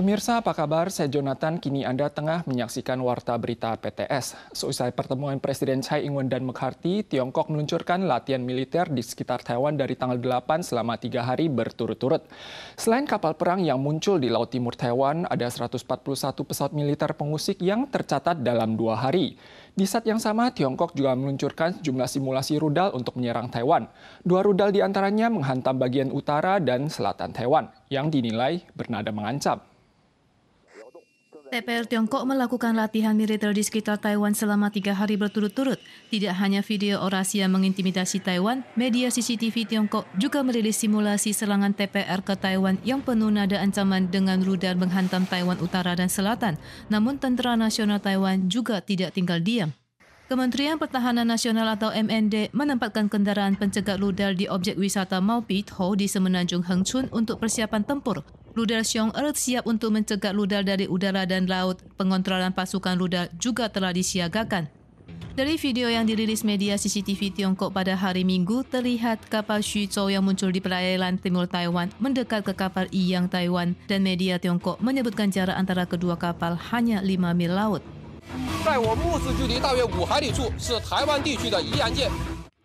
Pemirsa, apa kabar? Saya Jonathan. Kini Anda tengah menyaksikan Warta Berita PTS. Seusai pertemuan Presiden Tsai Ing-wen dan McCarthy, Tiongkok meluncurkan latihan militer di sekitar Taiwan dari tanggal 8 selama tiga hari berturut-turut. Selain kapal perang yang muncul di Laut Timur Taiwan, ada 141 pesawat militer pengusik yang tercatat dalam dua hari. Di saat yang sama, Tiongkok juga meluncurkan sejumlah simulasi rudal untuk menyerang Taiwan. Dua rudal diantaranya menghantam bagian utara dan selatan Taiwan, yang dinilai bernada mengancam. TPR Tiongkok melakukan latihan militer di sekitar Taiwan selama tiga hari berturut-turut. Tidak hanya video orasi yang mengintimidasi Taiwan, media CCTV Tiongkok juga merilis simulasi serangan TPR ke Taiwan yang penuh nada ancaman dengan rudal menghantam Taiwan Utara dan Selatan. Namun Tentara Nasional Taiwan juga tidak tinggal diam. Kementerian Pertahanan Nasional atau MND menempatkan kendaraan pencegat rudal di objek wisata Mau Pit Ho di Semenanjung Hengchun untuk persiapan tempur. Rudal Xiong Er siap untuk mencegat rudal dari udara dan laut. Pengontrolan pasukan rudal juga telah disiagakan. Dari video yang dirilis media CCTV Tiongkok pada hari Minggu, terlihat kapal Xu Chou yang muncul di perairan timur Taiwan mendekat ke kapal Yi Yang Taiwan dan media Tiongkok menyebutkan jarak antara kedua kapal hanya 5 mil laut.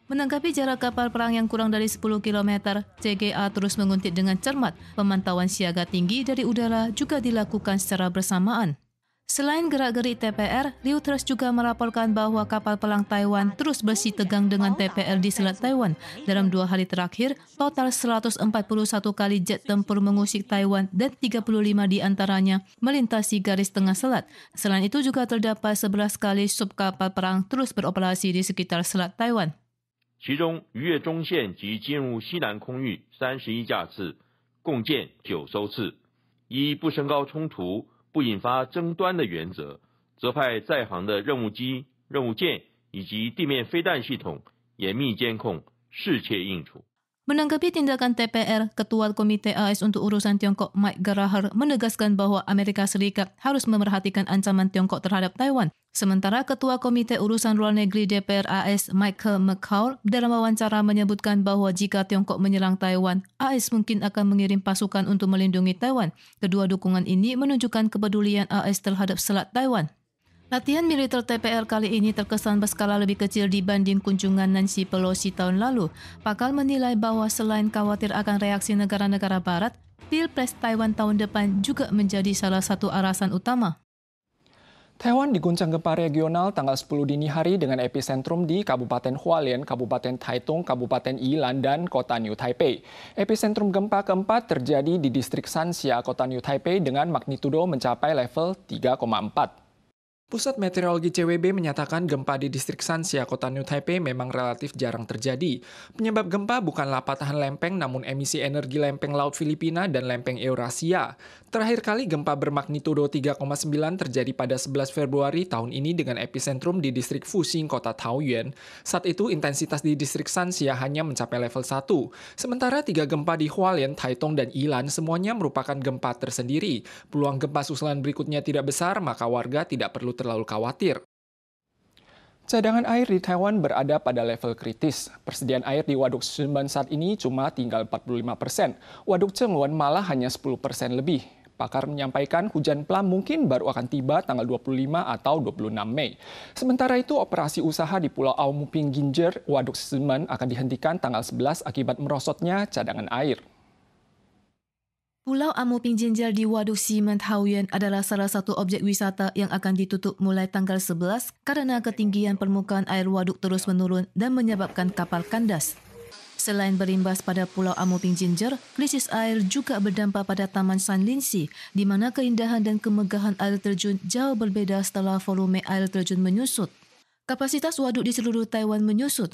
Menanggapi jarak kapal perang yang kurang dari 10 km, CGA terus menguntit dengan cermat. Pemantauan siaga tinggi dari udara juga dilakukan secara bersamaan. Selain gerak gerik TPR, terus juga melaporkan bahwa kapal perang Taiwan terus bersih tegang dengan TPR di Selat Taiwan. Dalam dua hari terakhir, total 141 kali jet tempur mengusik Taiwan dan 35 diantaranya melintasi garis tengah selat. Selain itu juga terdapat 11 kali sub kapal perang terus beroperasi di sekitar Selat Taiwan. 其中逾越中线及进入西南空域三十一架次，共见九艘次。依不升高冲突、不引发争端的原则，则派在航的任务机、任务舰以及地面飞弹系统严密监控，事前应处。menanggapi tindakan TPR, ketua komite AS untuk urusan Tiongkok Mike g e r a h a r menegaskan bahwa Amerika Serikat harus memerhatikan ancaman Tiongkok terhadap Taiwan. Sementara Ketua Komite Urusan Luar Negeri DPR AS Michael McCaul dalam wawancara menyebutkan bahwa jika Tiongkok menyerang Taiwan, AS mungkin akan mengirim pasukan untuk melindungi Taiwan. Kedua dukungan ini menunjukkan kepedulian AS terhadap Selat Taiwan. Latihan militer TPR kali ini terkesan berskala lebih kecil dibanding kunjungan Nancy Pelosi tahun lalu. Pakal menilai bahwa selain khawatir akan reaksi negara-negara barat, Pilpres Taiwan tahun depan juga menjadi salah satu alasan utama. Taiwan diguncang gempa regional tanggal 10 dini hari dengan epicentrum di Kabupaten Hualien, Kabupaten Taitung, Kabupaten Yilan, dan kota New Taipei. Epicentrum gempa keempat terjadi di distrik Sanxia, kota New Taipei dengan magnitudo mencapai level 3,4. Pusat Meteorologi CWB menyatakan gempa di distrik Sanxia, kota New Taipei memang relatif jarang terjadi. Penyebab gempa bukanlah patahan lempeng namun emisi energi lempeng laut Filipina dan lempeng Eurasia. Terakhir kali gempa bermagnitudo 3,9 terjadi pada 11 Februari tahun ini dengan epicentrum di distrik Fuxing, kota Taoyuan. Saat itu intensitas di distrik Sanxia hanya mencapai level 1. Sementara tiga gempa di Hualien, Taitung, dan Ilan semuanya merupakan gempa tersendiri. Peluang gempa susulan berikutnya tidak besar, maka warga tidak perlu terlalu khawatir. Cadangan air di Taiwan berada pada level kritis. Persediaan air di Waduk Sumban saat ini cuma tinggal 45 persen. Waduk Cengwon malah hanya 10 persen lebih. Pakar menyampaikan hujan pelam mungkin baru akan tiba tanggal 25 atau 26 Mei. Sementara itu, operasi usaha di Pulau Aumuping Ginger, Waduk Sumban akan dihentikan tanggal 11 akibat merosotnya cadangan air. Pulau Amu Pinjinjal di Waduk Simen Taoyuan adalah salah satu objek wisata yang akan ditutup mulai tanggal 11 karena ketinggian permukaan air waduk terus menurun dan menyebabkan kapal kandas. Selain berimbas pada Pulau Amu Pinjinjal, krisis air juga berdampak pada Taman San Linsi, di mana keindahan dan kemegahan air terjun jauh berbeda setelah volume air terjun menyusut. Kapasitas waduk di seluruh Taiwan menyusut,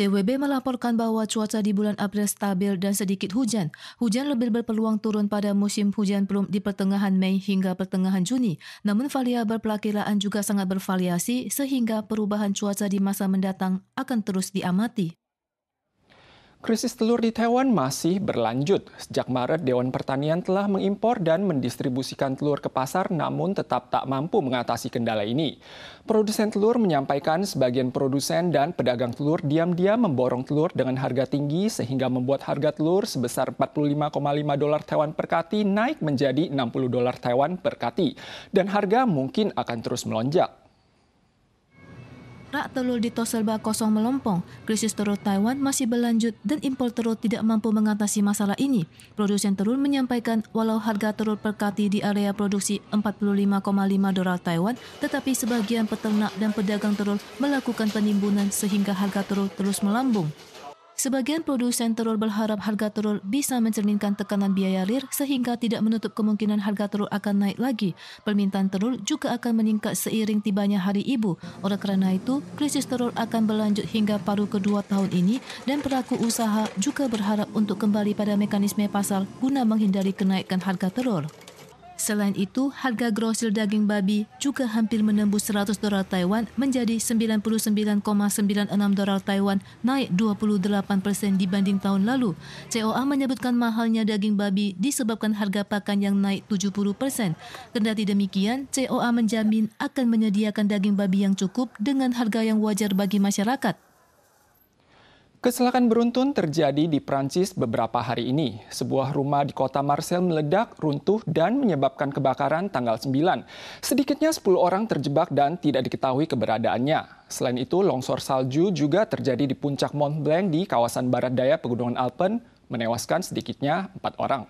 CWB melaporkan bahwa cuaca di bulan April stabil dan sedikit hujan. Hujan lebih berpeluang turun pada musim hujan belum di pertengahan Mei hingga pertengahan Juni. Namun variabel pelakiraan juga sangat bervariasi sehingga perubahan cuaca di masa mendatang akan terus diamati. Krisis telur di Taiwan masih berlanjut. Sejak Maret, Dewan Pertanian telah mengimpor dan mendistribusikan telur ke pasar namun tetap tak mampu mengatasi kendala ini. Produsen telur menyampaikan sebagian produsen dan pedagang telur diam-diam memborong telur dengan harga tinggi sehingga membuat harga telur sebesar 45,5 dolar Taiwan per kati naik menjadi 60 dolar Taiwan per kati. Dan harga mungkin akan terus melonjak. Rak telur di Toselba kosong melompong, krisis telur Taiwan masih berlanjut dan impor telur tidak mampu mengatasi masalah ini. Produsen telur menyampaikan walau harga telur per kati di area produksi 45,5 dolar Taiwan, tetapi sebagian peternak dan pedagang telur melakukan penimbunan sehingga harga telur terus melambung. Sebagian produsen telur berharap harga telur bisa mencerminkan tekanan biaya lir sehingga tidak menutup kemungkinan harga telur akan naik lagi. Permintaan telur juga akan meningkat seiring tibanya hari ibu. Oleh karena itu, krisis telur akan berlanjut hingga paruh kedua tahun ini dan pelaku usaha juga berharap untuk kembali pada mekanisme pasal guna menghindari kenaikan harga telur. Selain itu, harga grosir daging babi juga hampir menembus 100 dolar Taiwan menjadi 99,96 dolar Taiwan, naik 28 persen dibanding tahun lalu. COA menyebutkan mahalnya daging babi disebabkan harga pakan yang naik 70 persen. Kendati demikian, COA menjamin akan menyediakan daging babi yang cukup dengan harga yang wajar bagi masyarakat. Kecelakaan beruntun terjadi di Prancis beberapa hari ini. Sebuah rumah di kota Marseille meledak, runtuh, dan menyebabkan kebakaran tanggal 9. Sedikitnya 10 orang terjebak dan tidak diketahui keberadaannya. Selain itu, longsor salju juga terjadi di puncak Mont Blanc di kawasan barat daya Pegunungan Alpen, menewaskan sedikitnya empat orang.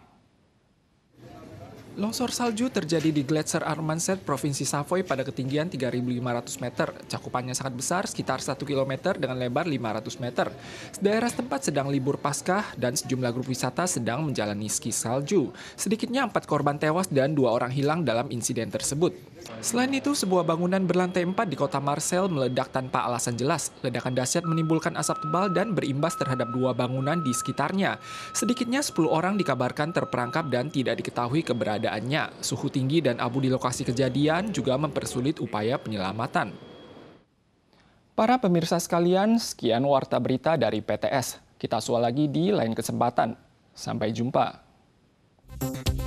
Longsor salju terjadi di Gletser Armanset, Provinsi Savoy pada ketinggian 3.500 meter. Cakupannya sangat besar, sekitar 1 km dengan lebar 500 meter. Daerah setempat sedang libur paskah dan sejumlah grup wisata sedang menjalani ski salju. Sedikitnya empat korban tewas dan dua orang hilang dalam insiden tersebut. Selain itu, sebuah bangunan berlantai 4 di kota Marcel meledak tanpa alasan jelas. Ledakan dahsyat menimbulkan asap tebal dan berimbas terhadap dua bangunan di sekitarnya. Sedikitnya 10 orang dikabarkan terperangkap dan tidak diketahui keberadaan keberadaannya. Suhu tinggi dan abu di lokasi kejadian juga mempersulit upaya penyelamatan. Para pemirsa sekalian, sekian warta berita dari PTS. Kita sual lagi di lain kesempatan. Sampai jumpa.